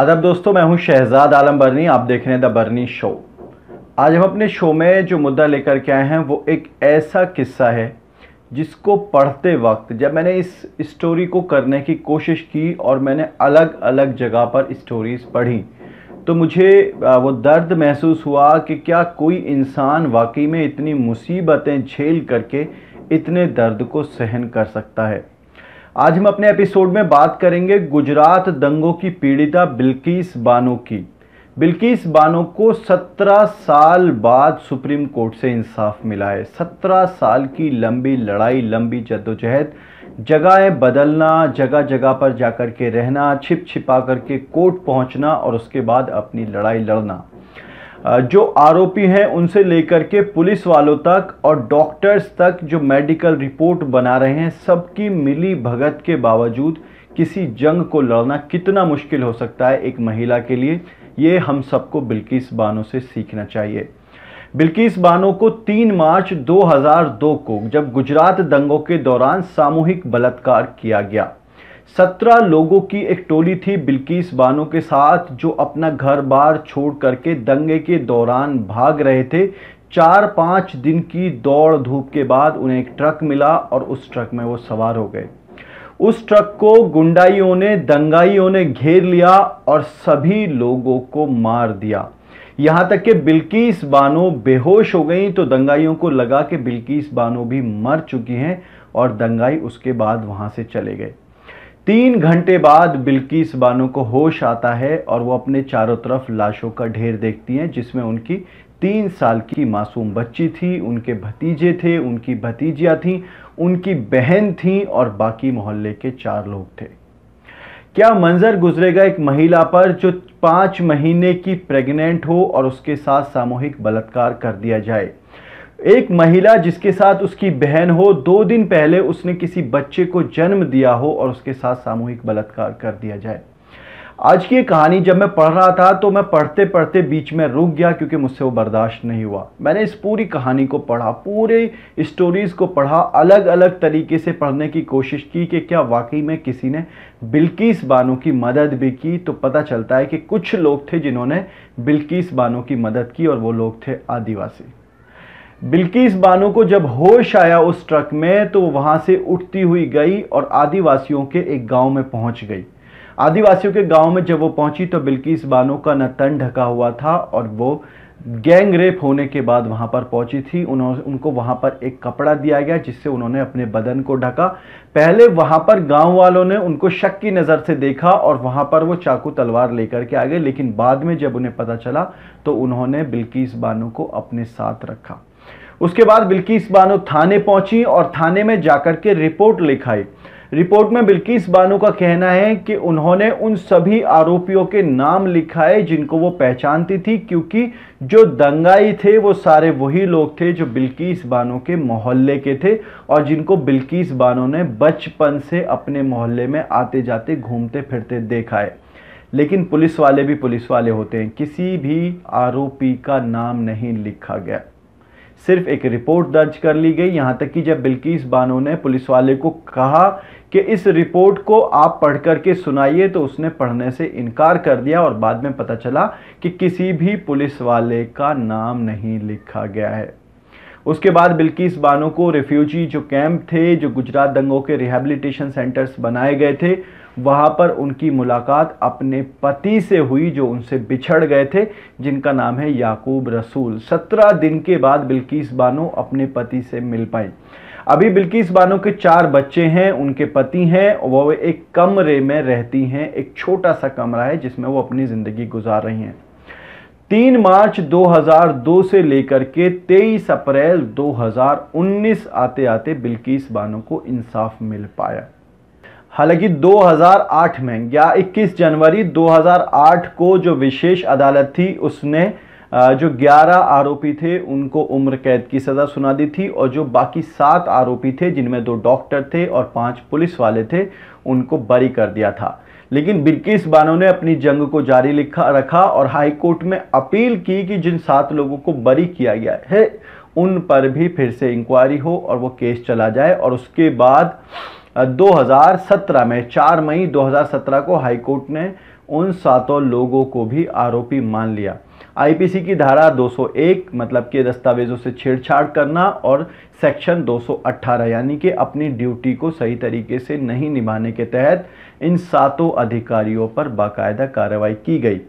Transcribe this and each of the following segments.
आदाब दोस्तों मैं हूं शहजाद आलम बर्नी आप देख रहे हैं द बर्नी शो आज हम अपने शो में जो मुद्दा लेकर के आए हैं वो एक ऐसा किस्सा है जिसको पढ़ते वक्त जब मैंने इस स्टोरी को करने की कोशिश की और मैंने अलग अलग जगह पर स्टोरीज़ पढ़ी तो मुझे वो दर्द महसूस हुआ कि क्या कोई इंसान वाकई में इतनी मुसीबतें झेल करके इतने दर्द को सहन कर सकता है आज हम अपने एपिसोड में बात करेंगे गुजरात दंगों की पीड़िता बिल्किस बानो की बिल्किस बानो को 17 साल बाद सुप्रीम कोर्ट से इंसाफ मिला है 17 साल की लंबी लड़ाई लंबी जद्दोजहद जगहें बदलना जगह जगह पर जाकर के रहना छिप छिपा करके कोर्ट पहुंचना और उसके बाद अपनी लड़ाई लड़ना जो आरोपी हैं उनसे लेकर के पुलिस वालों तक और डॉक्टर्स तक जो मेडिकल रिपोर्ट बना रहे हैं सबकी मिली भगत के बावजूद किसी जंग को लड़ना कितना मुश्किल हो सकता है एक महिला के लिए ये हम सबको बिल्किस बानो से सीखना चाहिए बिल्किस बानो को 3 मार्च 2002 को जब गुजरात दंगों के दौरान सामूहिक बलात्कार किया गया सत्रह लोगों की एक टोली थी बिल्किस बानो के साथ जो अपना घर बार छोड़ करके दंगे के दौरान भाग रहे थे चार पाँच दिन की दौड़ धूप के बाद उन्हें एक ट्रक मिला और उस ट्रक में वो सवार हो गए उस ट्रक को गुंडाइयों ने दंगाइयों ने घेर लिया और सभी लोगों को मार दिया यहाँ तक कि बिल्किस बानो बेहोश हो गई तो दंगाइयों को लगा कि बिल्किस बानो भी मर चुकी हैं और दंगाई उसके बाद वहाँ से चले गए तीन घंटे बाद बिल्किस बानो को होश आता है और वो अपने चारों तरफ लाशों का ढेर देखती हैं जिसमें उनकी तीन साल की मासूम बच्ची थी उनके भतीजे थे उनकी भतीजियाँ थीं उनकी बहन थीं और बाकी मोहल्ले के चार लोग थे क्या मंजर गुजरेगा एक महिला पर जो पाँच महीने की प्रेग्नेंट हो और उसके साथ सामूहिक बलात्कार कर दिया जाए एक महिला जिसके साथ उसकी बहन हो दो दिन पहले उसने किसी बच्चे को जन्म दिया हो और उसके साथ सामूहिक बलात्कार कर दिया जाए आज की कहानी जब मैं पढ़ रहा था तो मैं पढ़ते पढ़ते बीच में रुक गया क्योंकि मुझसे वो बर्दाश्त नहीं हुआ मैंने इस पूरी कहानी को पढ़ा पूरे स्टोरीज़ को पढ़ा अलग अलग तरीके से पढ़ने की कोशिश की कि क्या वाकई में किसी ने बिल्किस बानो की मदद भी की तो पता चलता है कि कुछ लोग थे जिन्होंने बिल्किस बानो की मदद की और वो लोग थे आदिवासी बिल्किस बानो को जब होश आया उस ट्रक में तो वहाँ से उठती हुई गई और आदिवासियों के एक गांव में पहुँच गई आदिवासियों के गांव में जब वो पहुंची तो बिल्किस बानो का न तन ढका हुआ था और वो गैंग रेप होने के बाद वहाँ पर पहुंची थी उन्होंने उनको वहाँ पर एक कपड़ा दिया गया जिससे उन्होंने अपने बदन को ढका पहले वहाँ पर गांव वालों ने उनको शक की नज़र से देखा और वहाँ पर वो चाकू तलवार लेकर के आ गए लेकिन बाद में जब उन्हें पता चला तो उन्होंने बिल्किस बानो को अपने साथ रखा उसके बाद बिल्किस बानो थाने पहुंची और थाने में जाकर के रिपोर्ट लिखाई रिपोर्ट में बिल्किस बानो का कहना है कि उन्होंने उन सभी आरोपियों के नाम लिखाए जिनको वो पहचानती थी क्योंकि जो दंगाई थे वो सारे वही लोग थे जो बिल्किस बानो के मोहल्ले के थे और जिनको बिल्किस बानो ने बचपन से अपने मोहल्ले में आते जाते घूमते फिरते देखा है लेकिन पुलिस वाले भी पुलिस वाले होते हैं किसी भी आरोपी का नाम नहीं लिखा गया सिर्फ एक रिपोर्ट दर्ज कर ली गई यहाँ तक कि जब बिल्किस बानो ने पुलिस वाले को कहा कि इस रिपोर्ट को आप पढ़ करके सुनाइए तो उसने पढ़ने से इनकार कर दिया और बाद में पता चला कि किसी भी पुलिस वाले का नाम नहीं लिखा गया है उसके बाद बिल्किस बानो को रेफ्यूजी जो कैंप थे जो गुजरात दंगों के रिहेबिलिटेशन सेंटर्स बनाए गए थे वहाँ पर उनकी मुलाकात अपने पति से हुई जो उनसे बिछड़ गए थे जिनका नाम है याकूब रसूल सत्रह दिन के बाद बिल्किस बानो अपने पति से मिल पाई अभी बिल्किस बानो के चार बच्चे हैं उनके पति हैं वो एक कमरे में रहती हैं एक छोटा सा कमरा है जिसमें वो अपनी ज़िंदगी गुजार रही हैं तीन मार्च 2002 से लेकर के 23 अप्रैल 2019 आते आते बिल्किस बानो को इंसाफ मिल पाया हालांकि 2008 में या 21 जनवरी 2008 को जो विशेष अदालत थी उसने जो 11 आरोपी थे उनको उम्र कैद की सज़ा सुना दी थी और जो बाकी सात आरोपी थे जिनमें दो डॉक्टर थे और पांच पुलिस वाले थे उनको बरी कर दिया था लेकिन बिल्किस बानो ने अपनी जंग को जारी लिखा रखा और हाई कोर्ट में अपील की कि जिन सात लोगों को बरी किया गया है उन पर भी फिर से इंक्वायरी हो और वो केस चला जाए और उसके बाद 2017 में 4 मई 2017 को हाईकोर्ट ने उन सातों लोगों को भी आरोपी मान लिया आईपीसी की धारा 201 मतलब कि दस्तावेजों से छेड़छाड़ करना और सेक्शन 218 यानी कि अपनी ड्यूटी को सही तरीके से नहीं निभाने के तहत इन सातों अधिकारियों पर बाकायदा कार्रवाई की गई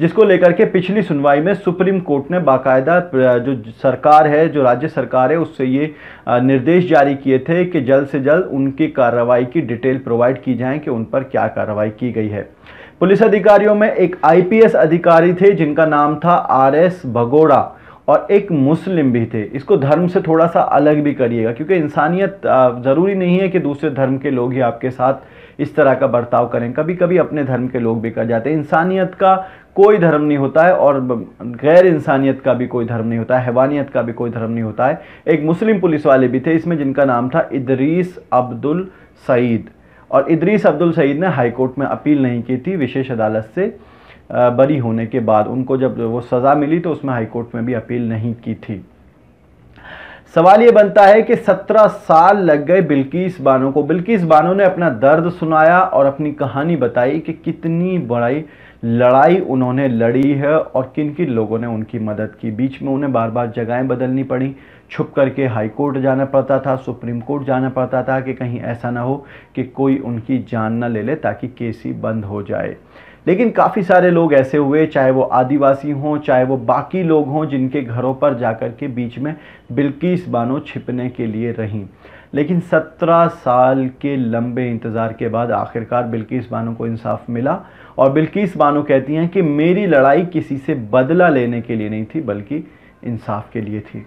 जिसको लेकर के पिछली सुनवाई में सुप्रीम कोर्ट ने बाकायदा जो सरकार है जो राज्य सरकार है उससे ये निर्देश जारी किए थे कि जल्द से जल्द उनकी कार्रवाई की डिटेल प्रोवाइड की जाए कि उन पर क्या कार्रवाई की गई है पुलिस अधिकारियों में एक आईपीएस अधिकारी थे जिनका नाम था आर एस भगोड़ा और एक मुस्लिम भी थे इसको धर्म से थोड़ा सा अलग भी करिएगा क्योंकि इंसानियत ज़रूरी नहीं है कि दूसरे धर्म के लोग ही आपके साथ इस तरह का बर्ताव करें कभी कभी अपने धर्म के लोग भी कर जाते हैं इंसानियत का कोई धर्म नहीं होता है और गैर इंसानियत का भी कोई धर्म नहीं होता है हैवानियत का भी कोई धर्म नहीं होता है एक मुस्लिम पुलिस वाले भी थे इसमें जिनका नाम था इदरीस अब्दुल सईद और इदरीस अब्दुल सईद ने हाईकोर्ट में अपील नहीं की थी विशेष अदालत से बरी होने के बाद उनको जब वो सज़ा मिली तो उसमें हाईकोर्ट में भी अपील नहीं की थी सवाल ये बनता है कि 17 साल लग गए बिल्किस बानो को बिल्किस बानो ने अपना दर्द सुनाया और अपनी कहानी बताई कि कितनी बड़ी लड़ाई उन्होंने लड़ी है और किन किन लोगों ने उनकी मदद की बीच में उन्हें बार बार जगहें बदलनी पड़ी छुप करके हाई कोर्ट जाना पड़ता था सुप्रीम कोर्ट जाना पड़ता था कि कहीं ऐसा ना हो कि कोई उनकी जान ना ले ले ताकि केस ही बंद हो जाए लेकिन काफ़ी सारे लोग ऐसे हुए चाहे वो आदिवासी हों चाहे वो बाकी लोग हों जिनके घरों पर जाकर के बीच में बिल्किस बानो छिपने के लिए रहीं लेकिन 17 साल के लंबे इंतज़ार के बाद आखिरकार बिल्किस बानो को इंसाफ मिला और बिल्किस बानो कहती हैं कि मेरी लड़ाई किसी से बदला लेने के लिए नहीं थी बल्कि इंसाफ के लिए थी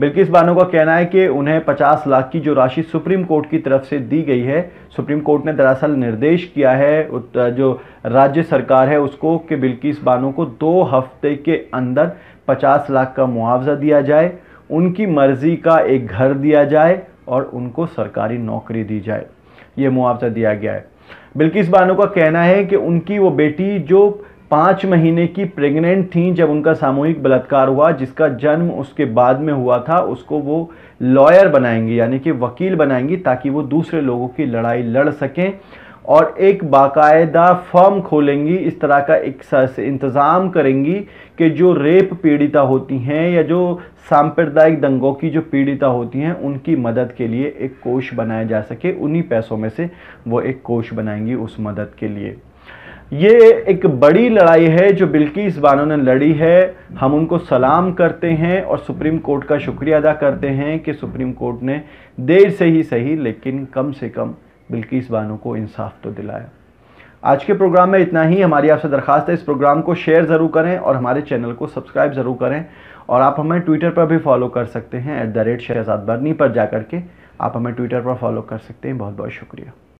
बिल्किस बानो का कहना है कि उन्हें 50 लाख की जो राशि सुप्रीम कोर्ट की तरफ से दी गई है सुप्रीम कोर्ट ने दरअसल निर्देश किया है जो राज्य सरकार है उसको कि बिल्किस बानो को दो हफ्ते के अंदर 50 लाख का मुआवजा दिया जाए उनकी मर्ज़ी का एक घर दिया जाए और उनको सरकारी नौकरी दी जाए ये मुआवजा दिया गया है बिल्किस बानो का कहना है कि उनकी वो बेटी जो पाँच महीने की प्रेग्नेंट थी जब उनका सामूहिक बलात्कार हुआ जिसका जन्म उसके बाद में हुआ था उसको वो लॉयर बनाएंगी यानी कि वकील बनाएंगी ताकि वो दूसरे लोगों की लड़ाई लड़ सकें और एक बाकायदा फर्म खोलेंगी इस तरह का एक इंतज़ाम करेंगी कि जो रेप पीड़िता होती हैं या जो सांप्रदायिक दंगों की जो पीड़िता होती हैं उनकी मदद के लिए एक कोष बनाया जा सके उन्हीं पैसों में से वो एक कोष बनाएंगी उस मदद के लिए ये एक बड़ी लड़ाई है जो बिल्किस बानो ने लड़ी है हम उनको सलाम करते हैं और सुप्रीम कोर्ट का शुक्रिया अदा करते हैं कि सुप्रीम कोर्ट ने देर से ही सही लेकिन कम से कम बिल्किस बानो को इंसाफ तो दिलाया आज के प्रोग्राम में इतना ही हमारी आपसे दरखास्त है इस प्रोग्राम को शेयर ज़रूर करें और हमारे चैनल को सब्सक्राइब ज़रूर करें और आप हमें ट्विटर पर भी फॉलो कर सकते हैं at the rate Shahzad Barni पर जा के आप हमें ट्विटर पर फॉलो कर सकते हैं बहुत बहुत शुक्रिया